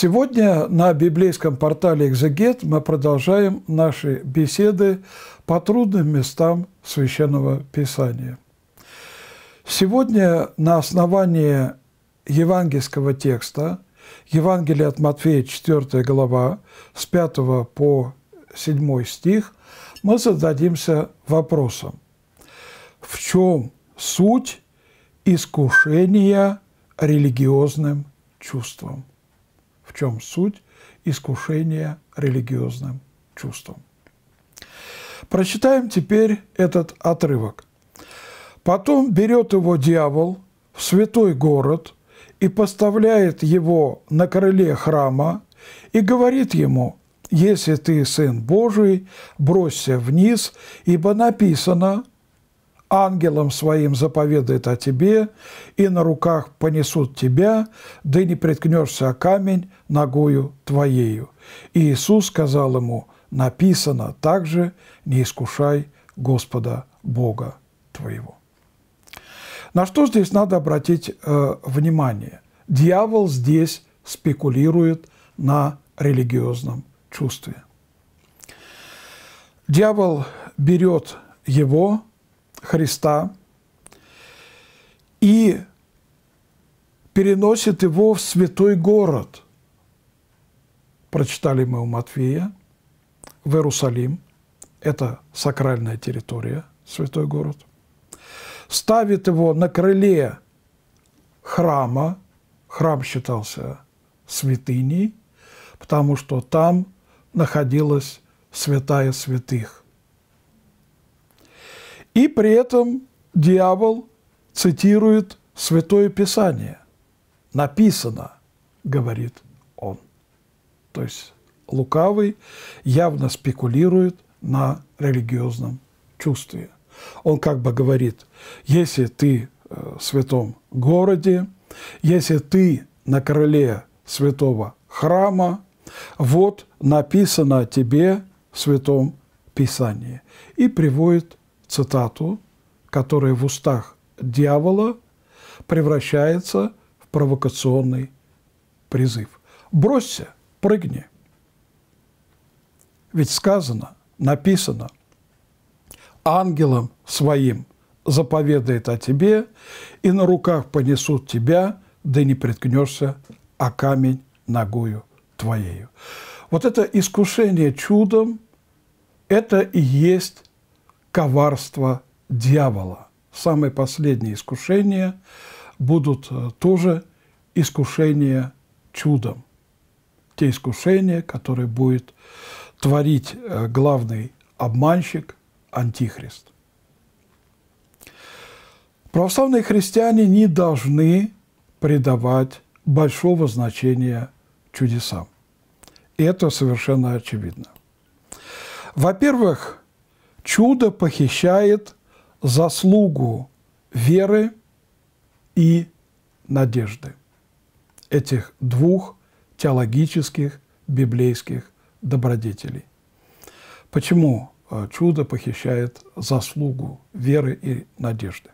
Сегодня на библейском портале «Экзегет» мы продолжаем наши беседы по трудным местам Священного Писания. Сегодня на основании евангельского текста, Евангелие от Матфея, 4 глава, с 5 по 7 стих, мы зададимся вопросом, в чем суть искушения религиозным чувством – в чем суть искушения религиозным чувством. Прочитаем теперь этот отрывок. «Потом берет его дьявол в святой город и поставляет его на крыле храма и говорит ему, «Если ты Сын Божий, бросься вниз, ибо написано – ангелом своим заповедает о тебе, и на руках понесут тебя, да не приткнешься о камень ногою твоею». И Иисус сказал ему, «Написано также, не искушай Господа Бога твоего». На что здесь надо обратить э, внимание? Дьявол здесь спекулирует на религиозном чувстве. Дьявол берет его Христа и переносит его в святой город. Прочитали мы у Матфея, в Иерусалим, это сакральная территория, святой город, ставит его на крыле храма, храм считался святыней, потому что там находилась святая святых, и при этом дьявол цитирует Святое Писание. Написано, говорит он. То есть лукавый явно спекулирует на религиозном чувстве. Он как бы говорит, если ты э, в святом городе, если ты на короле святого храма, вот написано о тебе в святом писании. И приводит цитату, которая в устах дьявола превращается в провокационный призыв. Бросься, прыгни. Ведь сказано, написано, ангелом своим заповедает о тебе, и на руках понесут тебя, да не приткнешься, а камень ногою твоею. Вот это искушение чудом, это и есть коварство дьявола. Самые последние искушения будут э, тоже искушения чудом. Те искушения, которые будет творить э, главный обманщик Антихрист. Православные христиане не должны придавать большого значения чудесам. И это совершенно очевидно. Во-первых, чудо похищает заслугу веры и надежды этих двух теологических библейских добродетелей. Почему э, чудо похищает заслугу веры и надежды?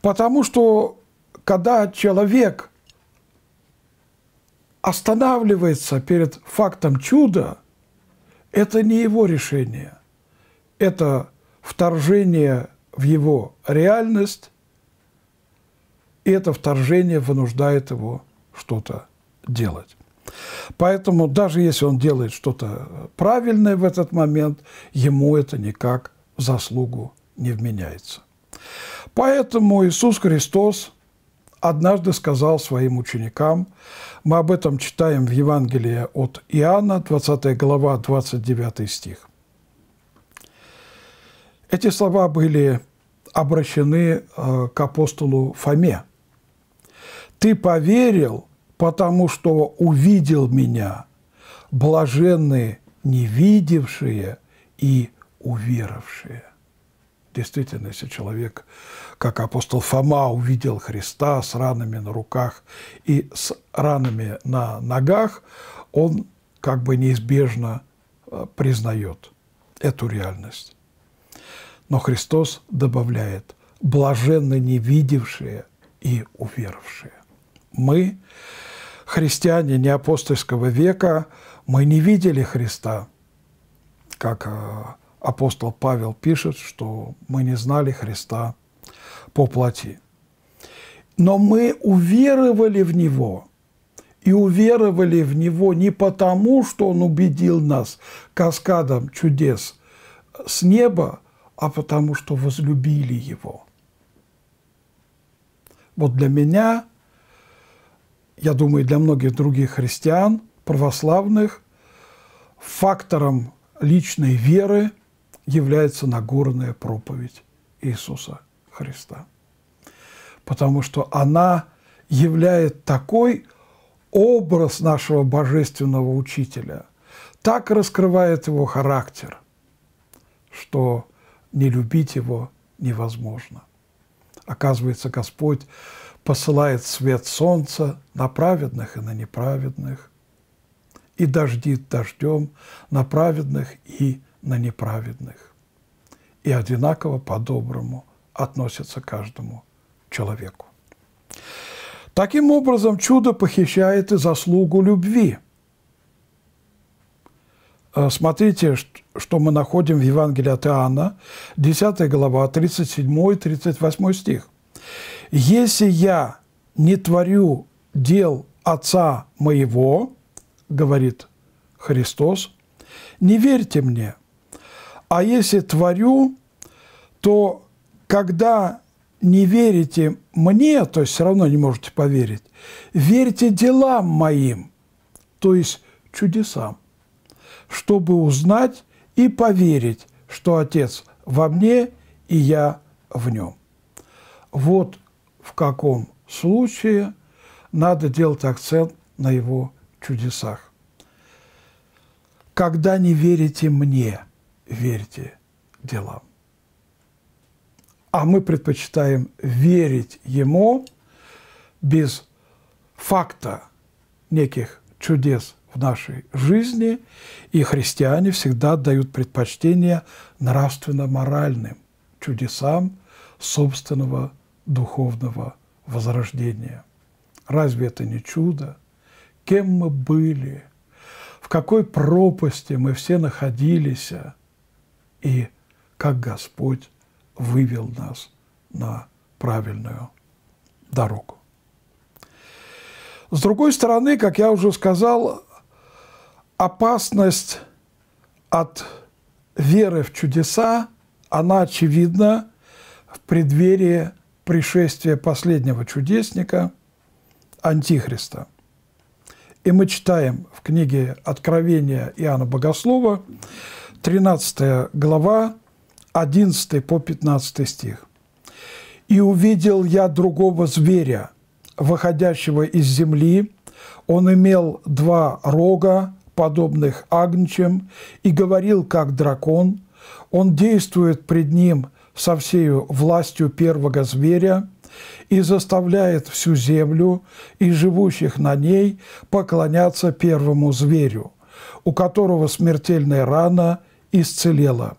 Потому что когда человек останавливается перед фактом чуда, это не его решение – это вторжение в его реальность, и это вторжение вынуждает его что-то делать. Поэтому даже если он делает что-то правильное в этот момент, ему это никак в заслугу не вменяется. Поэтому Иисус Христос однажды сказал своим ученикам, мы об этом читаем в Евангелии от Иоанна, 20 глава, 29 стих – эти слова были обращены э, к апостолу Фоме. «Ты поверил, потому что увидел меня, блаженные невидевшие и уверовавшие». Действительно, если человек, как апостол Фома, увидел Христа с ранами на руках и с ранами на ногах, он как бы неизбежно э, признает эту реальность. Но Христос добавляет «блаженно не видевшие и уверовавшие». Мы, христиане не апостольского века, мы не видели Христа, как э, апостол Павел пишет, что мы не знали Христа по плоти. Но мы уверовали в Него, и уверовали в Него не потому, что Он убедил нас каскадом чудес с неба, а потому что возлюбили его. Вот для меня, я думаю, для многих других христиан, православных, фактором личной веры является Нагорная проповедь Иисуса Христа. Потому что она являет такой образ нашего божественного учителя, так раскрывает его характер, что не любить его невозможно. Оказывается, Господь посылает свет солнца на праведных и на неправедных, и дождит дождем на праведных и на неправедных. И одинаково по-доброму относится к каждому человеку. Таким образом, чудо похищает и заслугу любви – Э, смотрите, что мы находим в Евангелии от Иоанна, 10 глава, 37-38 стих. «Если я не творю дел Отца моего, – говорит Христос, – не верьте мне, а если творю, то когда не верите мне, то есть все равно не можете поверить, верьте делам моим, то есть чудесам чтобы узнать и поверить, что Отец во мне и я в нем. Вот в каком случае надо делать акцент на его чудесах. Когда не верите мне, верьте делам. А мы предпочитаем верить ему без факта неких чудес в нашей жизни, и христиане всегда дают предпочтение нравственно-моральным чудесам собственного духовного возрождения. Разве это не чудо? Кем мы были? В какой пропасти мы все находились? И как Господь вывел нас на правильную дорогу. С другой стороны, как я уже сказал, опасность от веры в чудеса, она очевидна в преддверии пришествия последнего чудесника Антихриста. И мы читаем в книге Откровения Иоанна Богослова, 13 глава, 11 по 15 стих. «И увидел я другого зверя, выходящего из земли, он имел два рога, подобных агнчем, и говорил как дракон. Он действует пред ним со всею властью первого зверя и заставляет всю землю и живущих на ней поклоняться первому зверю, у которого смертельная рана исцелела,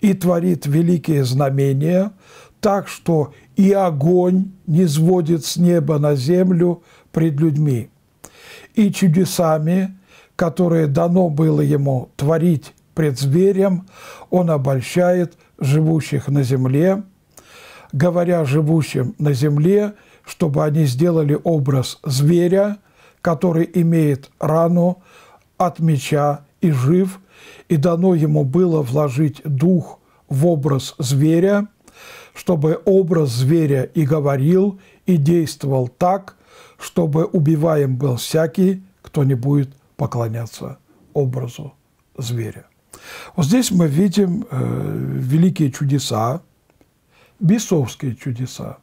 и творит великие знамения, так что и огонь не сводит с неба на землю пред людьми, и чудесами – которое дано было ему творить пред зверем, он обольщает живущих на земле, говоря живущим на земле, чтобы они сделали образ зверя, который имеет рану от меча и жив, и дано ему было вложить дух в образ зверя, чтобы образ зверя и говорил, и действовал так, чтобы убиваем был всякий, кто не будет поклоняться образу зверя. Вот здесь мы видим э, великие чудеса, бесовские чудеса,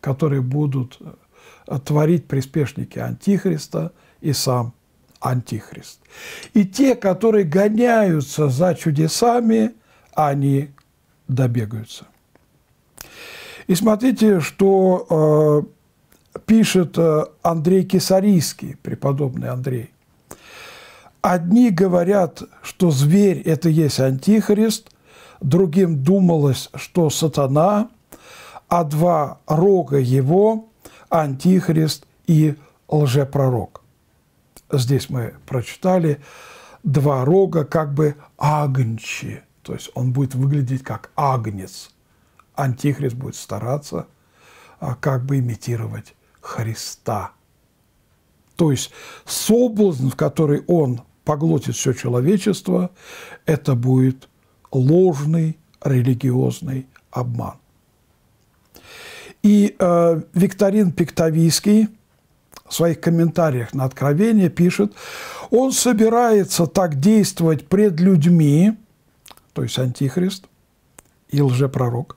которые будут э, творить приспешники Антихриста и сам Антихрист. И те, которые гоняются за чудесами, они добегаются. И смотрите, что э, пишет э, Андрей Кесарийский, преподобный Андрей. Одни говорят, что зверь – это есть антихрист, другим думалось, что сатана, а два рога его – антихрист и лжепророк. Здесь мы прочитали два рога как бы агнчи, то есть он будет выглядеть как агнец. Антихрист будет стараться а как бы имитировать Христа. То есть соблазн, в который он поглотит все человечество, это будет ложный религиозный обман. И э, Викторин Пиктовийский в своих комментариях на Откровение пишет, он собирается так действовать пред людьми, то есть антихрист и лжепророк,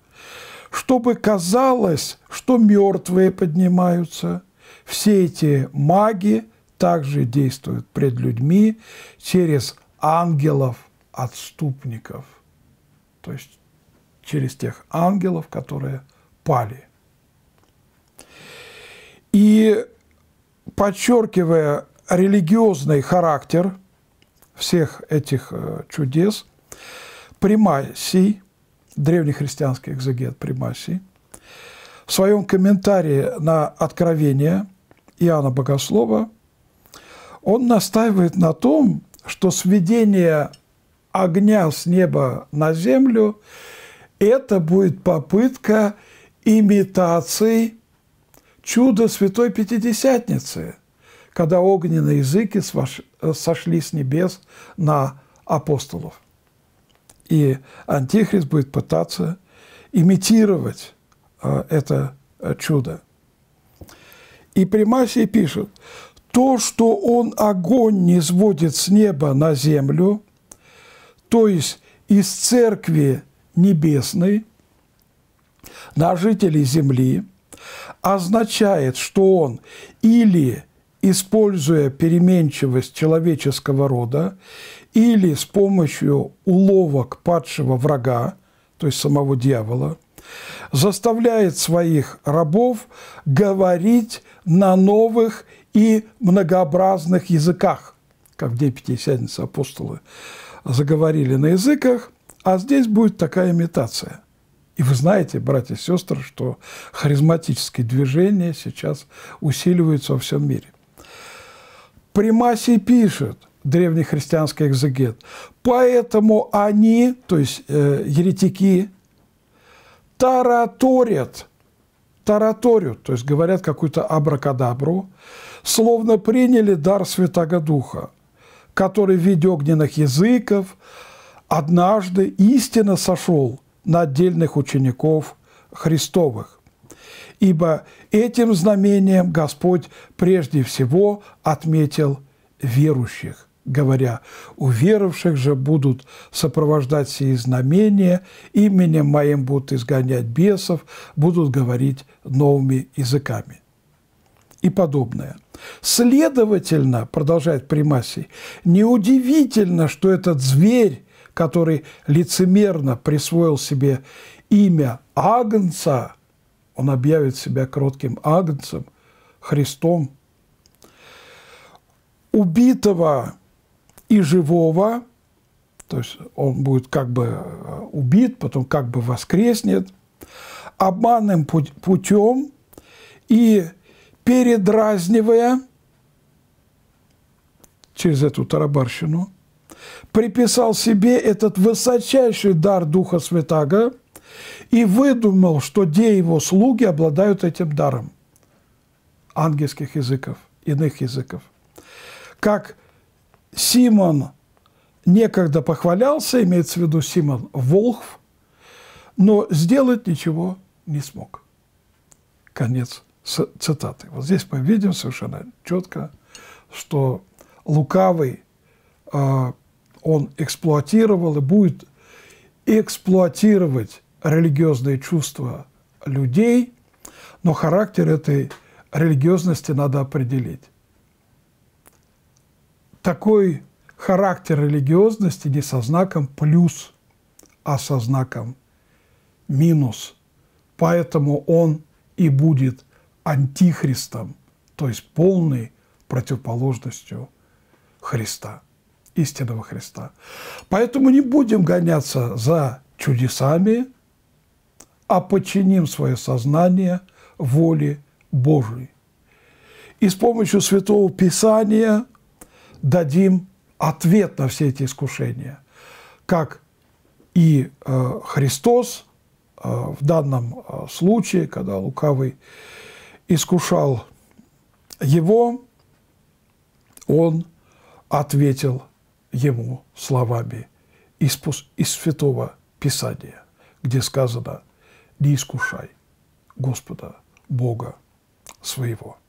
чтобы казалось, что мертвые поднимаются, все эти маги – также действует пред людьми через ангелов-отступников, то есть через тех ангелов, которые пали. И подчеркивая религиозный характер всех этих э, чудес, Примасий, древнехристианский экзегет Примасий, в своем комментарии на Откровение Иоанна Богослова – он настаивает на том, что сведение огня с неба на землю – это будет попытка имитации чуда Святой Пятидесятницы, когда огненные языки сошли с небес на апостолов. И Антихрист будет пытаться имитировать э, это э, чудо. И Примасий пишет, то, что он огонь не сводит с неба на землю, то есть из церкви небесной на жителей земли, означает, что он или, используя переменчивость человеческого рода, или с помощью уловок падшего врага, то есть самого дьявола, заставляет своих рабов говорить на новых и многообразных языках, как в День Пятидесятницы апостолы заговорили на языках, а здесь будет такая имитация. И вы знаете, братья и сестры, что харизматические движения сейчас усиливаются во всем мире. Примасий пишет, древнехристианский экзегет, поэтому они, то есть э, еретики, тараторят – тараторят, то есть говорят какую-то абракадабру, словно приняли дар Святого Духа, который в виде огненных языков однажды истинно сошел на отдельных учеников Христовых. Ибо этим знамением Господь прежде всего отметил верующих говоря, «Уверовавших же будут сопровождать сие знамения, именем моим будут изгонять бесов, будут говорить новыми языками» и подобное. Следовательно, продолжает Примасий, неудивительно, что этот зверь, который лицемерно присвоил себе имя Агнца, он объявит себя кротким Агнцем, Христом, убитого и живого, то есть он будет как бы э, убит, потом как бы воскреснет, обманным путем и передразнивая через эту тарабарщину, приписал себе этот высочайший дар Духа Святаго и выдумал, что де его слуги обладают этим даром ангельских языков, иных языков. Как Симон некогда похвалялся, имеется в виду Симон Волхв, но сделать ничего не смог. Конец цитаты. Вот здесь мы видим совершенно четко, что лукавый, а, он эксплуатировал и будет эксплуатировать религиозные чувства людей, но характер этой религиозности надо определить такой характер религиозности не со знаком плюс, а со знаком минус. Поэтому он и будет антихристом, то есть полной противоположностью Христа, истинного Христа. Поэтому не будем гоняться за чудесами, а подчиним свое сознание воле Божией. И с помощью Святого Писания – дадим ответ на все эти искушения, как и э, Христос э, в данном э, случае, когда лукавый искушал его, он ответил ему словами из, из Святого Писания, где сказано «Не искушай Господа Бога своего».